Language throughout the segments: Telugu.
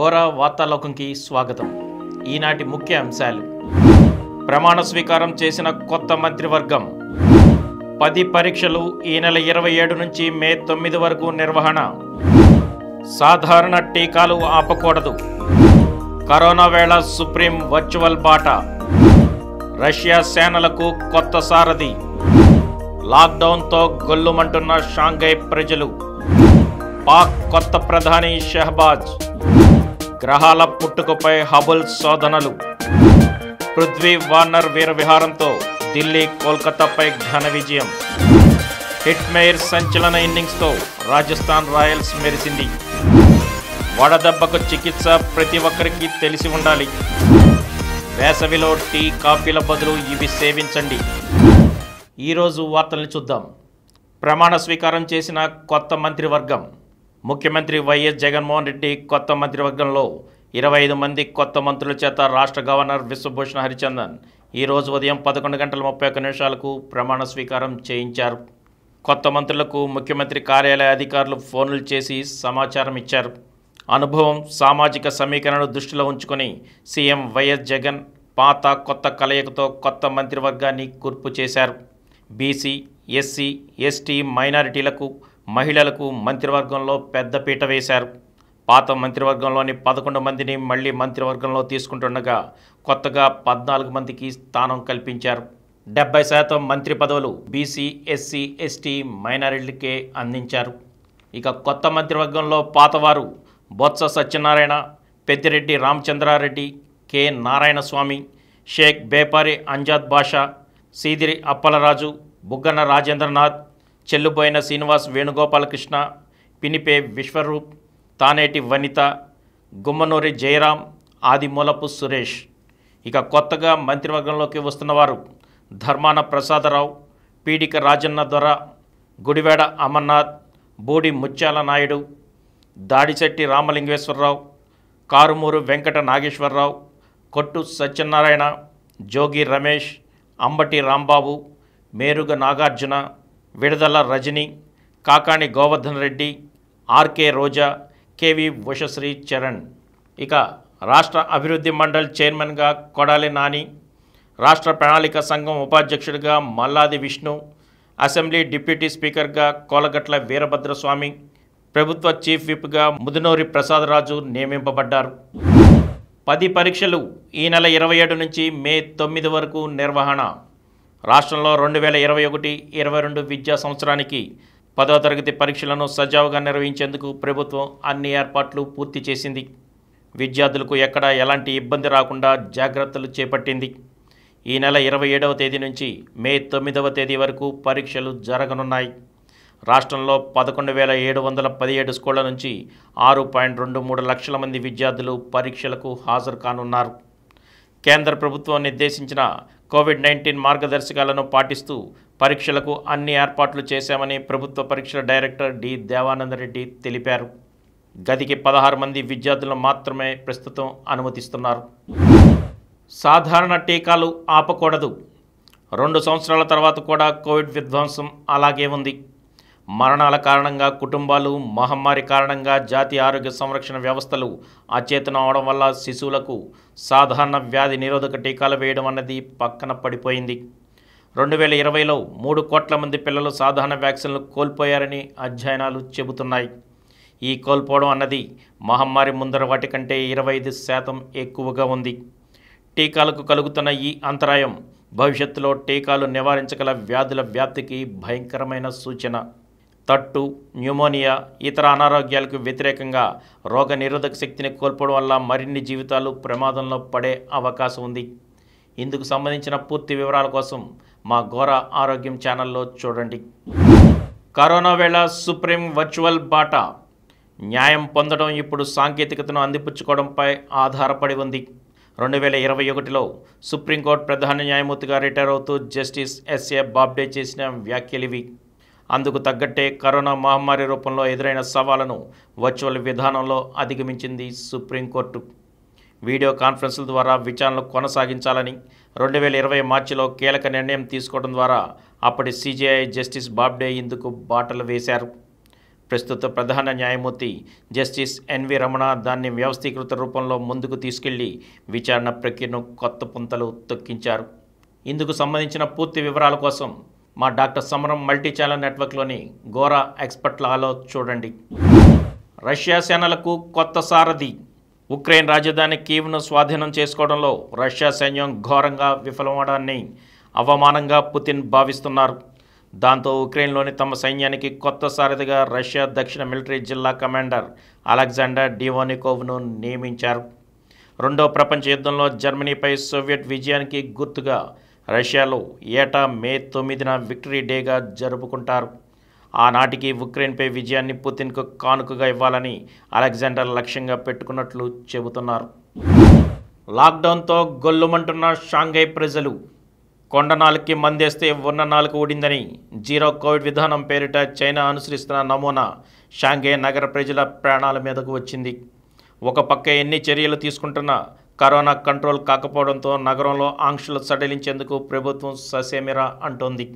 ఘోర వార్తాలోకంకి స్వాగతం ఈనాటి ముఖ్య అంశాలు ప్రమాణ స్వీకారం చేసిన కొత్త మంత్రివర్గం పది పరీక్షలు ఈ నెల ఇరవై ఏడు నుంచి మే తొమ్మిది వరకు నిర్వహణ సాధారణ టీకాలు ఆపకూడదు కరోనా వేళ సుప్రీం వర్చువల్ బాట రష్యా సేనలకు కొత్త సారథి లాక్డౌన్తో గొల్లుమంటున్న షాంఘై ప్రజలు పాక్ కొత్త ప్రధాని షహబాజ్ గ్రహాల పుట్టుకపై హబుల్ శోధనలు పృథ్వీ వార్నర్ వీర విహారంతో ఢిల్లీ కోల్కతాపై ఘన విజయం హిట్మేయర్ సంచలన ఇన్నింగ్స్తో రాజస్థాన్ రాయల్స్ మెరిసింది వడదెబ్బకు చికిత్స ప్రతి ఒక్కరికి తెలిసి ఉండాలి వేసవిలో టీ కాఫీల బదులు ఇవి సేవించండి ఈరోజు వార్తల్ని చూద్దాం ప్రమాణ స్వీకారం చేసిన కొత్త మంత్రివర్గం ముఖ్యమంత్రి వైఎస్ జగన్మోహన్ రెడ్డి కొత్త మంత్రివర్గంలో ఇరవై ఐదు మంది కొత్త మంత్రుల చేత రాష్ట్ర గవర్నర్ విశ్వభూషణ్ హరిచందన్ ఈరోజు ఉదయం పదకొండు గంటల ముప్పై ఒక్క నిమిషాలకు ప్రమాణ స్వీకారం చేయించారు కొత్త మంత్రులకు ముఖ్యమంత్రి కార్యాలయ అధికారులు ఫోన్లు చేసి సమాచారం ఇచ్చారు అనుభవం సామాజిక సమీకరణను దృష్టిలో ఉంచుకొని సీఎం వైఎస్ జగన్ పాత కొత్త కలయికతో కొత్త మంత్రివర్గాన్ని కూర్పు చేశారు బీసీ ఎస్సీ ఎస్టీ మైనారిటీలకు మహిళలకు మంత్రివర్గంలో పెద్ద పీట వేశారు పాత మంత్రివర్గంలోని పదకొండు మందిని మళ్లీ మంత్రివర్గంలో తీసుకుంటుండగా కొత్తగా పద్నాలుగు మందికి స్థానం కల్పించారు డెబ్బై శాతం మంత్రి పదవులు బీసీ ఎస్సీ ఎస్టీ మైనారిటీలకే అందించారు ఇక కొత్త మంత్రివర్గంలో పాతవారు బొత్స సత్యనారాయణ పెద్దిరెడ్డి రామచంద్రారెడ్డి కె నారాయణ స్వామి షేక్ బేపారి అంజాద్ బాషా సీదిరి అప్పలరాజు బుగ్గన రాజేంద్రనాథ్ చెల్లుబోయిన శ్రీనివాస్ వేణుగోపాలకృష్ణ పినిపే విశ్వరూప్ తానేటి వనిత గుమ్మనూరి జయరాం ఆదిమూలపు సురేష్ ఇక కొత్తగా మంత్రివర్గంలోకి వస్తున్నవారు ధర్మాన ప్రసాదరావు పీడిక రాజన్న దొర గుడివేడ అమర్నాథ్ బూడి ముత్యాల నాయుడు దాడిశెట్టి రామలింగేశ్వరరావు కారుమూరు వెంకట నాగేశ్వరరావు కొట్టు సత్యనారాయణ జోగి రమేష్ అంబటి రాంబాబు మేరుగ నాగార్జున విడదల రజని కాకాణి గోవర్ధన్ రెడ్డి ఆర్కే రోజా కేవి వశశ్రీ చరణ్ ఇక రాష్ట్ర అభివృద్ధి మండల్ చైర్మన్గా కొడాలి నాని రాష్ట్ర ప్రణాళిక సంఘం ఉపాధ్యక్షుడిగా మల్లాది విష్ణు అసెంబ్లీ డిప్యూటీ స్పీకర్గా కోలగట్ల వీరభద్రస్వామి ప్రభుత్వ చీఫ్ విప్గా ముదునూరి ప్రసాదరాజు నియమింపబడ్డారు పది పరీక్షలు ఈ నెల ఇరవై ఏడు నుంచి మే తొమ్మిది వరకు నిర్వహణ రాష్ట్రంలో రెండు వేల ఇరవై ఒకటి ఇరవై రెండు విద్యా సంవత్సరానికి పదవ తరగతి పరీక్షలను సజావుగా నిర్వహించేందుకు ప్రభుత్వం అన్ని ఏర్పాట్లు పూర్తి చేసింది విద్యార్థులకు ఎక్కడ ఎలాంటి ఇబ్బంది రాకుండా జాగ్రత్తలు చేపట్టింది ఈ నెల ఇరవై ఏడవ తేదీ నుంచి మే తొమ్మిదవ తేదీ వరకు పరీక్షలు జరగనున్నాయి రాష్ట్రంలో పదకొండు వేల ఏడు వందల పదిహేడు స్కూళ్ల నుంచి ఆరు పాయింట్ రెండు మూడు లక్షల మంది విద్యార్థులు పరీక్షలకు హాజరు కానున్నారు కేంద్ర ప్రభుత్వం నిర్దేశించిన కోవిడ్ నైన్టీన్ మార్గదర్శకాలను పాటిస్తూ పరీక్షలకు అన్ని ఏర్పాట్లు చేశామని ప్రభుత్వ పరీక్షల డైరెక్టర్ డి దేవానందరెడ్డి తెలిపారు గదికి పదహారు మంది విద్యార్థులను మాత్రమే ప్రస్తుతం అనుమతిస్తున్నారు సాధారణ టీకాలు ఆపకూడదు రెండు సంవత్సరాల తర్వాత కూడా కోవిడ్ విధ్వంసం అలాగే ఉంది మరణాల కారణంగా కుటుంబాలు మహమ్మారి కారణంగా జాతీయ ఆరోగ్య సంరక్షణ వ్యవస్థలు అచేతనం అవడం వల్ల శిశువులకు సాధారణ వ్యాధి నిరోధక టీకాలు వేయడం అన్నది పక్కన పడిపోయింది రెండు వేల ఇరవైలో మూడు కోట్ల మంది పిల్లలు సాధారణ వ్యాక్సిన్లు కోల్పోయారని అధ్యయనాలు చెబుతున్నాయి ఈ కోల్పోవడం అన్నది మహమ్మారి ముందర వాటి కంటే ఇరవై ఐదు శాతం ఎక్కువగా ఉంది టీకాలకు కలుగుతున్న ఈ అంతరాయం భవిష్యత్తులో టీకాలు నివారించగల వ్యాధుల వ్యాప్తికి భయంకరమైన సూచన తట్టు న్యూమోనియా ఇతర అనారోగ్యాలకు వ్యతిరేకంగా రోగ నిరోధక శక్తిని కోల్పోవడం వల్ల మరిన్ని జీవితాలు ప్రమాదంలో పడే అవకాశం ఉంది ఇందుకు సంబంధించిన పూర్తి వివరాల కోసం మా ఘోర ఆరోగ్యం ఛానల్లో చూడండి కరోనా వేళ సుప్రీం వర్చువల్ బాటా న్యాయం పొందడం ఇప్పుడు సాంకేతికతను అందిపుచ్చుకోవడంపై ఆధారపడి ఉంది రెండు వేల ఇరవై ఒకటిలో సుప్రీంకోర్టు ప్రధాన న్యాయమూర్తిగా రిటైర్ అవుతూ జస్టిస్ ఎస్ఏ బాబ్డే చేసిన వ్యాఖ్యలివి అందుకు తగ్గట్టే కరోనా మహమ్మారి రూపంలో ఎదురైన సవాళ్లను వర్చువల్ విధానంలో అధిగమించింది సుప్రీంకోర్టు వీడియో కాన్ఫరెన్స్ల ద్వారా విచారణలు కొనసాగించాలని రెండు వేల ఇరవై మార్చిలో కీలక నిర్ణయం తీసుకోవడం ద్వారా అప్పటి సిజిఐ జస్టిస్ బాబ్డే ఇందుకు బాటలు వేశారు ప్రస్తుత ప్రధాన న్యాయమూర్తి జస్టిస్ ఎన్వి రమణ దాన్ని వ్యవస్థీకృత రూపంలో ముందుకు తీసుకెళ్లి విచారణ ప్రక్రియను కొత్త పుంతలు తొక్కించారు ఇందుకు సంబంధించిన పూర్తి వివరాల కోసం మా డాక్టర్ సమరం మల్టీ ఛానల్ నెట్వర్క్లోని ఎక్స్పర్ట్ల ఎక్స్పర్ట్లాలో చూడండి రష్యా సేనలకు కొత్త సారథి ఉక్రెయిన్ రాజధాని కీవ్ను స్వాధీనం చేసుకోవడంలో రష్యా సైన్యం ఘోరంగా విఫలమవడాన్ని అవమానంగా పుతిన్ భావిస్తున్నారు దాంతో ఉక్రెయిన్లోని తమ సైన్యానికి కొత్త సారథిగా రష్యా దక్షిణ మిలిటరీ జిల్లా కమాండర్ అలెగ్జాండర్ డివోనికోవ్ను నియమించారు రెండో ప్రపంచ యుద్ధంలో జర్మనీపై సోవియట్ విజయానికి గుర్తుగా రష్యాలో ఏటా మే తొమ్మిదిన విక్టరీ డేగా జరుపుకుంటారు ఆనాటికి ఉక్రెయిన్పై విజయాన్ని పుతిన్కు కానుకగా ఇవ్వాలని అలెగ్జాండర్ లక్ష్యంగా పెట్టుకున్నట్లు చెబుతున్నారు లాక్డౌన్తో గొల్లుమంటున్న షాంఘై ప్రజలు కొండ నాలుగుకి మందేస్తే ఉన్న నాలుగు ఊడిందని జీరో కోవిడ్ విధానం పేరిట చైనా అనుసరిస్తున్న నమూనా షాంఘై నగర ప్రజల ప్రాణాల మీదకు వచ్చింది ఒక పక్క ఎన్ని చర్యలు తీసుకుంటున్నా కరోనా కంట్రోల్ కాకపోవడంతో నగరంలో ఆంక్షలు సడలించేందుకు ప్రభుత్వం ససేమిరా అంటోంది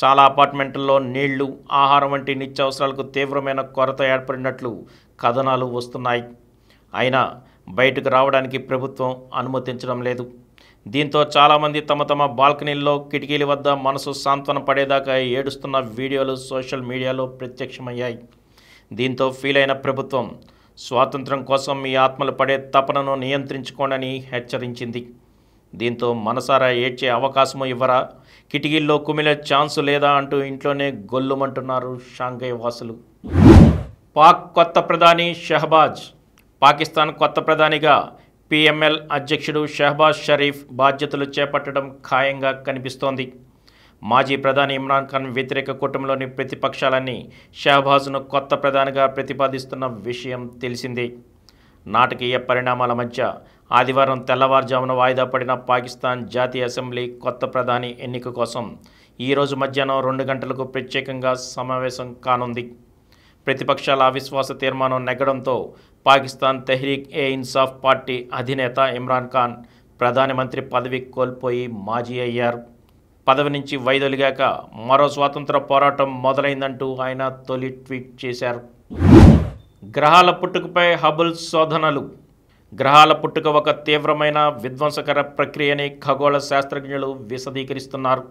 చాలా అపార్ట్మెంట్లలో నీళ్లు ఆహారం వంటి నిత్యావసరాలకు తీవ్రమైన కొరత ఏర్పడినట్లు కథనాలు వస్తున్నాయి అయినా బయటకు రావడానికి ప్రభుత్వం అనుమతించడం లేదు దీంతో చాలామంది తమ తమ బాల్కనీల్లో కిటికీల వద్ద మనసు సాంత్వన పడేదాకా ఏడుస్తున్న వీడియోలు సోషల్ మీడియాలో ప్రత్యక్షమయ్యాయి దీంతో ఫీలైన ప్రభుత్వం స్వాతంత్రం కోసం మీ ఆత్మలు పడే తపనను నియంత్రించుకోనని హెచ్చరించింది దీంతో మనసారా ఏడ్చే అవకాశము ఇవ్వరా కిటికీల్లో కుమిలే ఛాన్సు లేదా అంటూ ఇంట్లోనే గొల్లుమంటున్నారు షాంఘై వాసులు పాక్ కొత్త ప్రధాని షహబాజ్ పాకిస్తాన్ కొత్త ప్రధానిగా పిఎంఎల్ అధ్యక్షుడు షహబాజ్ షరీఫ్ బాధ్యతలు చేపట్టడం ఖాయంగా కనిపిస్తోంది మాజీ ప్రధాని ఇమ్రాన్ ఖాన్ వ్యతిరేక కూటమిలోని ప్రతిపక్షాలన్నీ షహబాజ్ను కొత్త ప్రధానిగా ప్రతిపాదిస్తున్న విషయం తెలిసిందే నాటకీయ పరిణామాల మధ్య ఆదివారం తెల్లవారుజామున వాయిదా పడిన పాకిస్తాన్ జాతీయ అసెంబ్లీ కొత్త ప్రధాని ఎన్నిక కోసం ఈరోజు మధ్యాహ్నం రెండు గంటలకు ప్రత్యేకంగా సమావేశం కానుంది ప్రతిపక్షాల అవిశ్వాస తీర్మానం నెగ్గడంతో పాకిస్తాన్ తెహ్రీక్ ఏ ఇన్సాఫ్ పార్టీ అధినేత ఇమ్రాన్ ఖాన్ ప్రధానమంత్రి పదవి కోల్పోయి మాజీ అయ్యారు పదవి నుంచి వైదొలిగాక మరో స్వాతంత్ర పోరాటం మొదలైందంటూ ఆయన తొలి ట్వీట్ చేశారు గ్రహాల పుట్టుకపై హబుల్ శోధనలు గ్రహాల పుట్టుక ఒక తీవ్రమైన విధ్వంసకర ప్రక్రియని ఖగోళ శాస్త్రజ్ఞులు విశదీకరిస్తున్నారు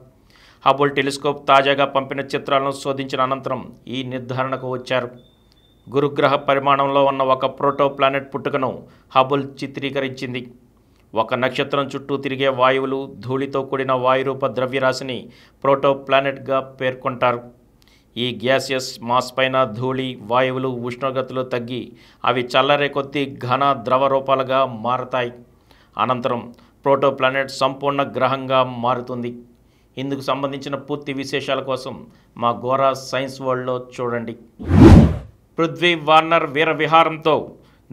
హబుల్ టెలిస్కోప్ తాజాగా పంపిన చిత్రాలను శోధించిన అనంతరం ఈ నిర్ధారణకు వచ్చారు గురుగ్రహ పరిమాణంలో ఉన్న ఒక ప్రోటో ప్లానెట్ పుట్టుకను హబుల్ చిత్రీకరించింది ఒక నక్షత్రం చుట్టూ తిరిగే వాయువులు ధూళితో కూడిన వాయురూప ద్రవ్యరాశిని ప్రోటోప్లానెట్గా పేర్కొంటారు ఈ గ్యాసియస్ మాస్ పైన ధూళి వాయువులు ఉష్ణోగ్రతలు తగ్గి అవి చల్లరే కొద్దీ ఘన ద్రవ రూపాలుగా మారతాయి అనంతరం ప్రోటోప్లానెట్ సంపూర్ణ గ్రహంగా మారుతుంది ఇందుకు సంబంధించిన పూర్తి విశేషాల కోసం మా గోరా సైన్స్ వరల్డ్లో చూడండి పృథ్వీ వార్నర్ వీర విహారంతో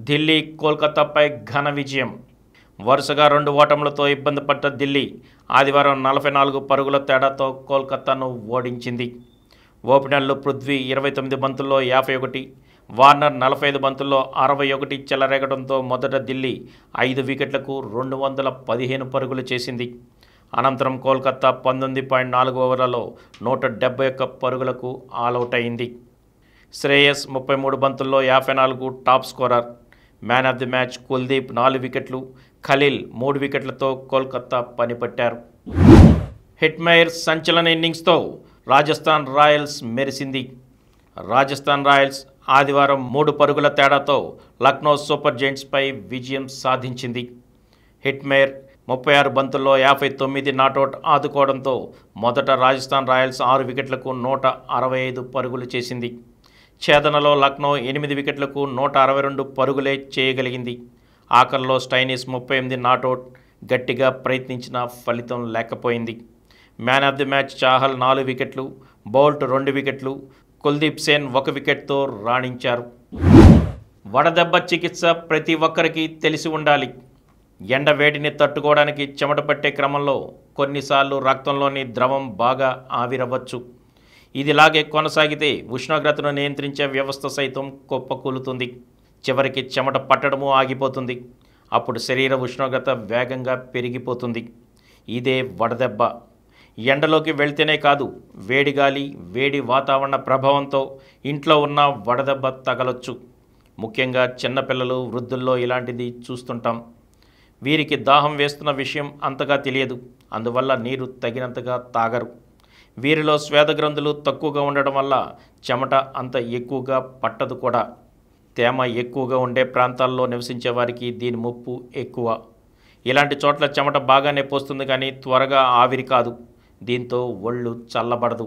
ఢిల్లీ కోల్కతాపై ఘన విజయం వరుసగా రెండు ఓటములతో ఇబ్బంది పడ్డ ఢిల్లీ ఆదివారం నలభై నాలుగు పరుగుల తేడాతో కోల్కతాను ఓడించింది ఓపెనర్లు పృథ్వీ ఇరవై తొమ్మిది బంతుల్లో యాభై ఒకటి వార్నర్ నలభై ఐదు బంతుల్లో అరవై ఒకటి చెలరేగడంతో మొదట ఢిల్లీ ఐదు వికెట్లకు రెండు వందల పదిహేను పరుగులు చేసింది అనంతరం కోల్కతా పంతొమ్మిది పాయింట్ నాలుగు ఓవర్లలో నూట డెబ్బై ఒక్క పరుగులకు ఆలౌట్ అయింది శ్రేయస్ ముప్పై మూడు బంతుల్లో యాభై నాలుగు top scorer man of the match Kuldeep నాలుగు వికెట్లు ఖలీల్ మూడు వికెట్లతో కోల్కతా పనిపట్టారు హిట్మైర్ సంచలన ఇన్నింగ్స్తో రాజస్థాన్ రాయల్స్ మెరిసింది రాజస్థాన్ రాయల్స్ ఆదివారం మూడు పరుగుల తేడాతో లక్నో సూపర్ జెయింట్స్పై విజయం సాధించింది హిట్మేర్ ముప్పై ఆరు బంతుల్లో యాభై తొమ్మిది నాటౌట్ ఆదుకోవడంతో మొదట రాజస్థాన్ రాయల్స్ ఆరు వికెట్లకు నూట అరవై ఐదు పరుగులు చేసింది ఛేదనలో లక్నో ఎనిమిది వికెట్లకు నూట అరవై రెండు పరుగులే చేయగలిగింది ఆఖరిలో స్టైనిస్ ముప్పై ఎనిమిది నాట్అవుట్ గట్టిగా ప్రయత్నించిన ఫలితం లేకపోయింది man of the match Chahal నాలుగు వికెట్లు బౌల్ట్ రెండు వికెట్లు కుల్దీప్ సేన్ ఒక వికెట్తో రాణించారు వడదెబ్బ చికిత్స ప్రతి ఒక్కరికి తెలిసి ఉండాలి ఎండ వేడిని తట్టుకోవడానికి చెమట పట్టే క్రమంలో కొన్నిసార్లు రక్తంలోని ద్రవం బాగా ఆవిరవచ్చు ఇదిలాగే కొనసాగితే ఉష్ణోగ్రతను నియంత్రించే వ్యవస్థ సైతం కుప్పకూలుతుంది చివరికి చెమట పట్టడము ఆగిపోతుంది అప్పుడు శరీర ఉష్ణోగ్రత వేగంగా పెరిగిపోతుంది ఇదే వడదెబ్బ ఎండలోకి వెళ్తేనే కాదు వేడి గాలి వేడి వాతావరణ ప్రభావంతో ఇంట్లో ఉన్న వడదెబ్బ తగలొచ్చు ముఖ్యంగా చిన్నపిల్లలు వృద్ధుల్లో ఇలాంటిది చూస్తుంటాం వీరికి దాహం వేస్తున్న విషయం అంతగా తెలియదు అందువల్ల నీరు తగినంతగా తాగరు వీరిలో శ్వేదగ్రంథులు తక్కువగా ఉండడం వల్ల చెమట అంత ఎక్కువగా పట్టదు కూడా తేమ ఎక్కువగా ఉండే ప్రాంతాల్లో నివసించే వారికి దీని ముప్పు ఎక్కువ ఇలాంటి చోట్ల చెమట బాగానే పోస్తుంది కానీ త్వరగా ఆవిరి కాదు దీంతో ఒళ్ళు చల్లబడదు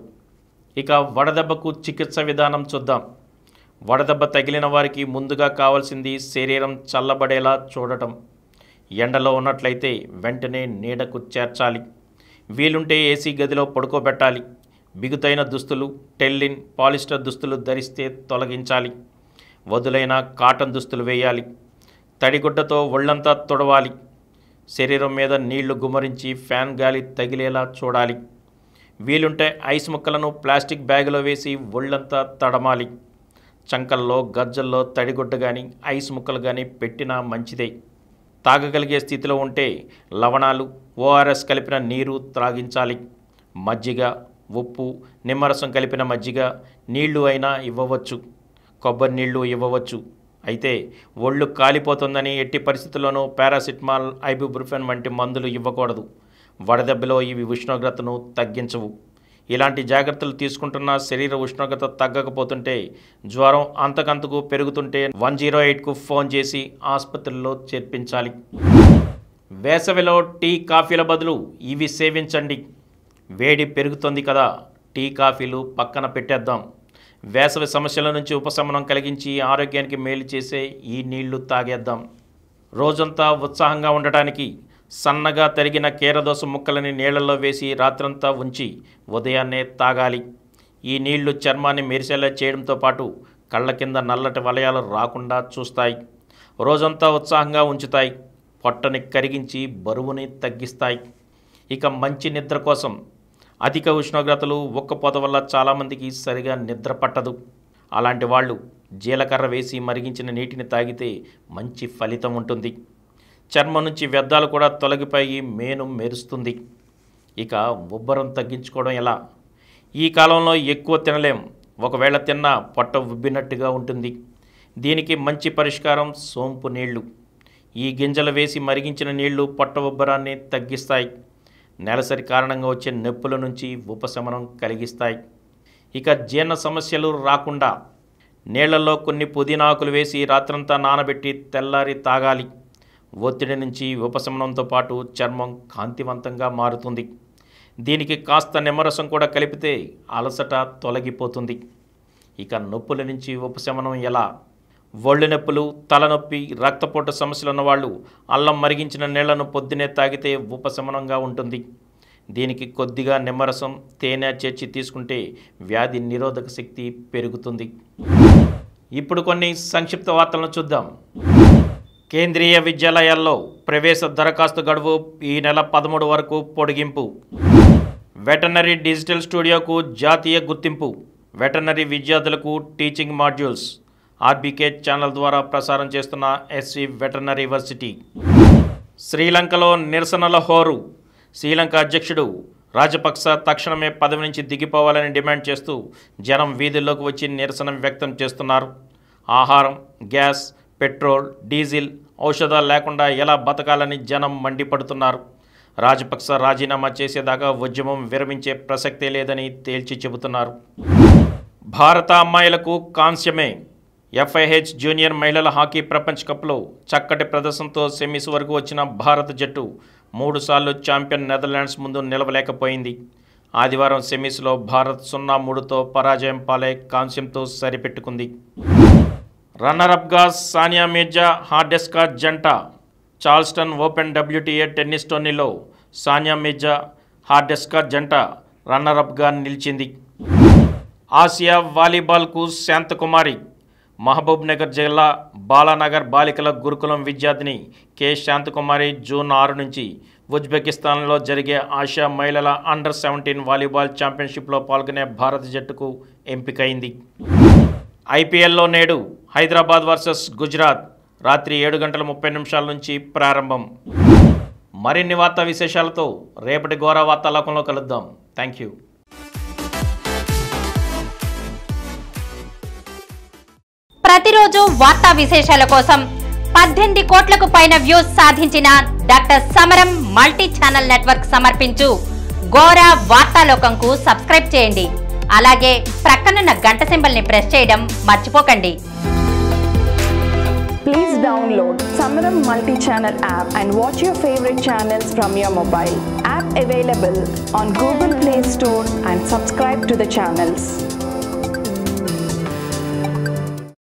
ఇక వడదెబ్బకు చికిత్స విధానం చూద్దాం వడదెబ్బ తగిలిన వారికి ముందుగా కావాల్సింది శరీరం చల్లబడేలా చూడటం ఎండలో ఉన్నట్లయితే వెంటనే నీడకు చేర్చాలి వీలుంటే ఏసీ గదిలో పడుకోబెట్టాలి బిగుతైన దుస్తులు టెల్లిన్ పాలిస్టర్ దుస్తులు ధరిస్తే తొలగించాలి వదులైన కాటన్ దుస్తులు వేయాలి తడిగుడ్డతో ఒళ్ళంతా తొడవాలి శరీరం మీద నీళ్లు గుమ్మరించి ఫ్యాన్ గాలి తగిలేలా చూడాలి వీలుంటే ఐస్ ముక్కలను ప్లాస్టిక్ బ్యాగులో వేసి ఒళ్ళంతా తడమాలి చంకల్లో గజ్జల్లో తడిగుడ్డ కానీ ఐస్ ముక్కలు కానీ పెట్టినా మంచిదే తాగగలిగే స్థితిలో ఉంటే లవణాలు ఓఆర్ఎస్ కలిపిన నీరు త్రాగించాలి మజ్జిగ ఉప్పు నిమ్మరసం కలిపిన మజ్జిగ నీళ్లు అయినా ఇవ్వవచ్చు కొబ్బరి నీళ్లు ఇవ్వవచ్చు అయితే ఒళ్ళు కాలిపోతుందని ఎట్టి పరిస్థితుల్లోనూ పారాసిటమాల్ ఐబుబ్రుఫెన్ వంటి మందులు ఇవ్వకూడదు వడదెబ్బలో ఇవి ఉష్ణోగ్రతను తగ్గించవు ఇలాంటి జాగ్రత్తలు తీసుకుంటున్న శరీర ఉష్ణోగ్రత తగ్గకపోతుంటే జ్వరం అంతకంతకు పెరుగుతుంటే వన్ జీరో ఎయిట్కు ఫోన్ చేసి ఆసుపత్రిలో చేర్పించాలి వేసవిలో టీ కాఫీల బదులు ఇవి సేవించండి వేడి పెరుగుతుంది కదా టీ కాఫీలు పక్కన పెట్టేద్దాం వేసవి సమస్యల నుంచి ఉపశమనం కలిగించి ఆరోగ్యానికి మేలు చేసే ఈ నీళ్లు తాగేద్దాం రోజంతా ఉత్సాహంగా ఉండటానికి సన్నగా తరిగిన కీరదోస ముక్కలని నీళ్లలో వేసి రాత్రంతా ఉంచి ఉదయాన్నే తాగాలి ఈ నీళ్లు చర్మాన్ని మెరిసేలా చేయడంతో పాటు కళ్ళ కింద నల్లటి వలయాలు రాకుండా చూస్తాయి రోజంతా ఉత్సాహంగా ఉంచుతాయి పొట్టని కరిగించి బరువుని తగ్గిస్తాయి ఇక మంచి నిద్ర కోసం అధిక ఉష్ణోగ్రతలు ఉక్కపోత వల్ల చాలామందికి సరిగా నిద్ర పట్టదు అలాంటి వాళ్ళు జీలకర్ర వేసి మరిగించిన నీటిని తాగితే మంచి ఫలితం ఉంటుంది చర్మం నుంచి వ్యర్థాలు కూడా తొలగిపోయి మేను మెరుస్తుంది ఇక ఉబ్బరం తగ్గించుకోవడం ఎలా ఈ కాలంలో ఎక్కువ తినలేం ఒకవేళ తిన్నా పొట్ట ఉబ్బినట్టుగా ఉంటుంది దీనికి మంచి పరిష్కారం సోంపు నీళ్లు ఈ గింజలు వేసి మరిగించిన నీళ్లు పొట్ట ఉబ్బరాన్ని తగ్గిస్తాయి నెలసరి కారణంగా వచ్చే నొప్పుల నుంచి ఉపశమనం కలిగిస్తాయి ఇక జీర్ణ సమస్యలు రాకుండా నీళ్లలో కొన్ని పుదీనాకులు వేసి రాత్రంతా నానబెట్టి తెల్లారి తాగాలి ఒత్తిడి నుంచి ఉపశమనంతో పాటు చర్మం కాంతివంతంగా మారుతుంది దీనికి కాస్త నిమ్మరసం కూడా కలిపితే అలసట తొలగిపోతుంది ఇక నొప్పుల నుంచి ఉపశమనం ఎలా ఒళ్ళు నొప్పులు తలనొప్పి రక్తపోటు సమస్యలు ఉన్నవాళ్ళు అల్లం మరిగించిన నీళ్లను పొద్దునే తాగితే ఉపశమనంగా ఉంటుంది దీనికి కొద్దిగా నిమ్మరసం తేనె చేర్చి తీసుకుంటే వ్యాధి నిరోధక శక్తి పెరుగుతుంది ఇప్పుడు కొన్ని సంక్షిప్త వార్తలను చూద్దాం కేంద్రీయ విద్యాలయాల్లో ప్రవేశ దరఖాస్తు గడువు ఈ నెల పదమూడు వరకు పొడిగింపు వెటనరీ డిజిటల్ స్టూడియోకు జాతీయ గుర్తింపు వెటనరీ విద్యార్థులకు టీచింగ్ మాడ్యూల్స్ ఆర్బీకే ఛానల్ ద్వారా ప్రసారం చేస్తున్న ఎస్వి వెటర్నరీ యూనివర్సిటీ శ్రీలంకలో నిరసనల హోరు శ్రీలంక అధ్యక్షుడు రాజపక్స తక్షణమే పదవి నుంచి దిగిపోవాలని డిమాండ్ చేస్తూ జనం వీధుల్లోకి వచ్చి నిరసన వ్యక్తం చేస్తున్నారు ఆహారం గ్యాస్ పెట్రోల్ డీజిల్ ఔషధాలు లేకుండా ఎలా బతకాలని జనం మండిపడుతున్నారు రాజపక్స రాజీనామా చేసేదాకా ఉద్యమం విరమించే ప్రసక్తే లేదని తేల్చి చెబుతున్నారు భారత అమ్మాయిలకు కాంస్యమే ఎఫ్ఐహెచ్ జూనియర్ మహిళల హాకీ ప్రపంచ కప్లో చక్కటి ప్రదర్శనతో సెమీస్ వరకు వచ్చిన భారత జట్టు మూడుసార్లు ఛాంపియన్ నెదర్లాండ్స్ ముందు నిలవలేకపోయింది ఆదివారం సెమీస్లో భారత్ సున్నా మూడుతో పరాజయం పాలై కాంస్యంతో సరిపెట్టుకుంది రన్నరప్గా సానియా మీర్జా హార్డెస్కా జంట చార్ల్స్టన్ ఓపెన్ డబ్ల్యూటీఏ టెన్నిస్ టోర్నీలో సానియా మీర్జా హార్డెస్కా జంట రన్నరప్గా నిలిచింది ఆసియా వాలీబాల్కు శాంతకుమారి మహబూబ్నగర్ జిల్లా బాలానగర్ బాలికల గురుకులం విద్యార్థిని కె శాంతకుమారి జూన్ ఆరు నుంచి ఉజ్బెకిస్తాన్లో జరిగే ఆసియా మహిళల అండర్ సెవెంటీన్ వాలీబాల్ ఛాంపియన్షిప్లో పాల్గొనే భారత జట్టుకు ఎంపికైంది ఐపీఎల్లో నేడు హైదరాబాద్ వర్సెస్ గుజరాత్ రాత్రి ఏడు గంటల ముప్పై నిమిషాల నుంచి ప్రారంభం మరిన్ని వార్తా విశేషాలతో రేపటి ఘోర వార్తాలకంలో కలుద్దాం థ్యాంక్ యూ ప్రతిరోజు వార్తా విశేషాల కోసం పద్దెనిమిది కోట్లకు పైన వ్యూస్ సాధించిన డాక్టర్ సమరం మల్టీ ఛానల్ నెట్వర్క్ సమర్పించు గోరా వార్తాలోకంకు సబ్స్క్రైబ్ చేయండి అలాగే ప్రక్కనున్న గంట ని ప్రెస్ చేయడం మర్చిపోకండి ప్లీజ్ డౌన్లోడ్ సమరం multi channel app and watch your favourite channels from your mobile app available on Google Play Store and subscribe to the channels